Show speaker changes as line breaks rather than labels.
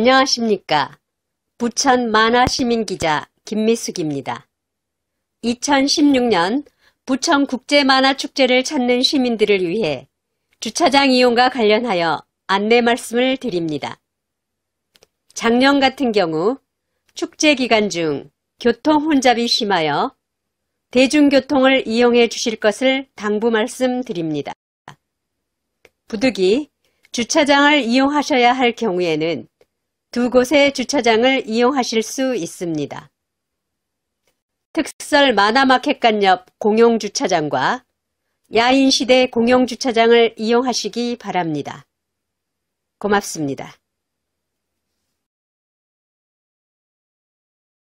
안녕하십니까. 부천 만화시민기자 김미숙입니다. 2016년 부천 국제만화축제를 찾는 시민들을 위해 주차장 이용과 관련하여 안내 말씀을 드립니다. 작년 같은 경우 축제 기간 중 교통 혼잡이 심하여 대중교통을 이용해 주실 것을 당부 말씀드립니다. 부득이 주차장을 이용하셔야 할 경우에는 두 곳의 주차장을 이용하실 수 있습니다. 특설 만화마켓관 옆 공용주차장과 야인시대 공용주차장을 이용하시기 바랍니다. 고맙습니다.